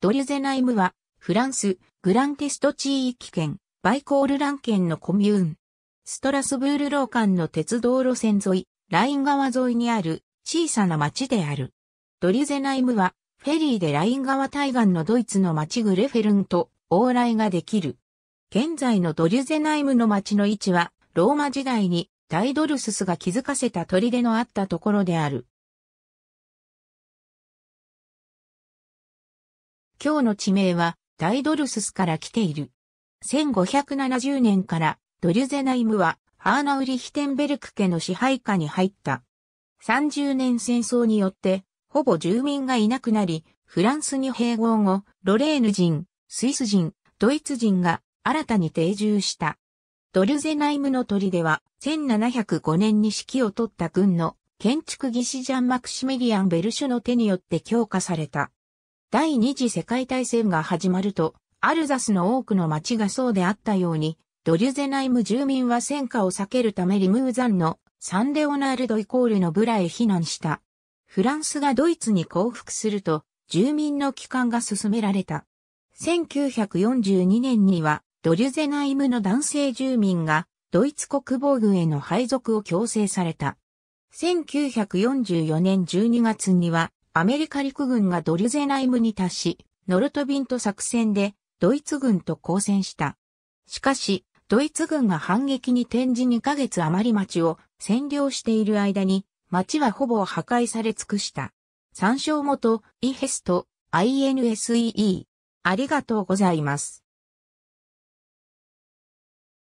ドリュゼナイムは、フランス、グランテスト地域圏、バイコールラン圏のコミューン。ストラスブール老間の鉄道路線沿い、ライン川沿いにある小さな町である。ドリュゼナイムは、フェリーでライン川対岸のドイツの町グレフェルンと往来ができる。現在のドリュゼナイムの町の位置は、ローマ時代にダイドルススが築かせた砦のあったところである。今日の地名は、ダイドルススから来ている。1570年から、ドリュゼナイムは、ハーナウリヒテンベルク家の支配下に入った。30年戦争によって、ほぼ住民がいなくなり、フランスに併合後、ロレーヌ人、スイス人、ドイツ人が新たに定住した。ドリュゼナイムの砦は、1705年に指揮を取った軍の建築技師ジャン・マクシメリアン・ベルシュの手によって強化された。第二次世界大戦が始まると、アルザスの多くの町がそうであったように、ドリュゼナイム住民は戦火を避けるためリムーザンのサンレオナルドイコールのブラへ避難した。フランスがドイツに降伏すると、住民の帰還が進められた。1942年には、ドリュゼナイムの男性住民が、ドイツ国防軍への配属を強制された。1944年12月には、アメリカ陸軍がドリュゼナイムに達し、ノルトビント作戦でドイツ軍と交戦した。しかし、ドイツ軍が反撃に転じ2ヶ月余り町を占領している間に、町はほぼ破壊され尽くした。参照元、イヘスト、INSEE。ありがとうございます。